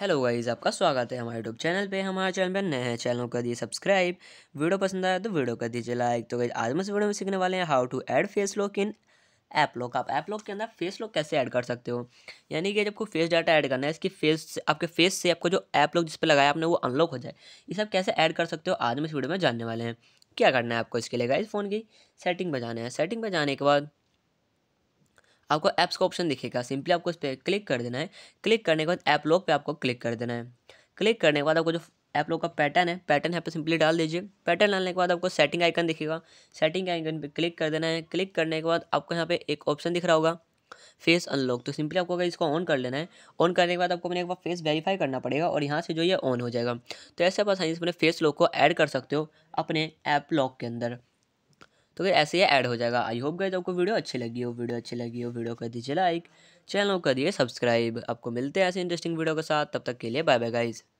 hello guys आपका स्वागत है हमारे यूट्यूब चैनल पे हमारे चैनल पे नए हैं चैनल कर दिए सब्सक्राइब वीडियो पसंद आया तो वीडियो कर दीजिए लाइक तो गाइज आज हम इस वीडियो में सीखने वाले हैं how to add face lock in app lock आप ऐप लॉक के अंदर फेस लॉक कैसे ऐड कर सकते हो यानी कि जब आपको फेस डाटा ऐड करना है इसकी फेस आपके फेस से आपको जो ऐप लॉक जिस पर लगाया आपने वो अनलॉक हो जाए ये सब कैसे ऐड कर सकते हो आज हम इस वीडियो में जानने वाले हैं क्या करना है आपको इसके लिए गाइज फ़ोन की सेटिंग पर जाना है सेटिंग पर जाने के बाद आपको ऐप्स का ऑप्शन दिखेगा सिंपली आपको इस पर क्लिक कर देना है क्लिक करने के बाद ऐप लॉक पे आपको क्लिक कर देना है क्लिक करने के बाद आपको जो ऐप लॉक का पैटर्न है पैटर्न यहाँ पर सिंपली डाल दीजिए पैटर्न डालने के बाद आपको सेटिंग आइकन दिखेगा सेटिंग आइकन पर क्लिक कर देना है क्लिक करने के बाद आपको यहाँ पर एक ऑप्शन दिख रहा होगा फेस अनलॉक तो सिंपली आपको अगर इसको ऑन कर लेना है ऑन करने के बाद आपको अपने एक बार फेस वेरीफाई करना पड़ेगा और यहाँ से जो ये ऑन हो जाएगा तो ऐसे आप आसानी से अपने फेस लॉक को ऐड कर सकते हो अपने ऐप लॉक के अंदर तो फिर ऐसे ही ऐड हो जाएगा आई होप गए आपको वीडियो अच्छी लगी हो वीडियो अच्छी लगी हो वीडियो कर दीजिए लाइक चैनल कर दिए सब्सक्राइब आपको मिलते हैं ऐसे इंटरेस्टिंग वीडियो के साथ तब तक के लिए बाय बाय गाइज़